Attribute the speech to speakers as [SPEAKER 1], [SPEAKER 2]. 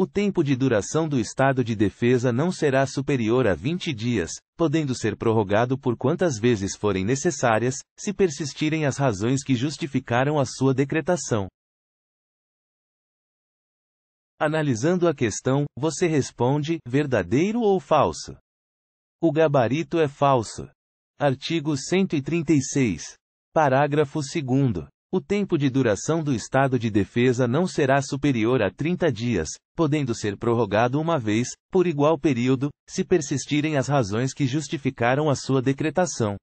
[SPEAKER 1] O tempo de duração do estado de defesa não será superior a 20 dias, podendo ser prorrogado por quantas vezes forem necessárias, se persistirem as razões que justificaram a sua decretação. Analisando a questão, você responde: verdadeiro ou falso? O gabarito é falso. Artigo 136. Parágrafo 2. O tempo de duração do estado de defesa não será superior a 30 dias, podendo ser prorrogado uma vez, por igual período, se persistirem as razões que justificaram a sua decretação.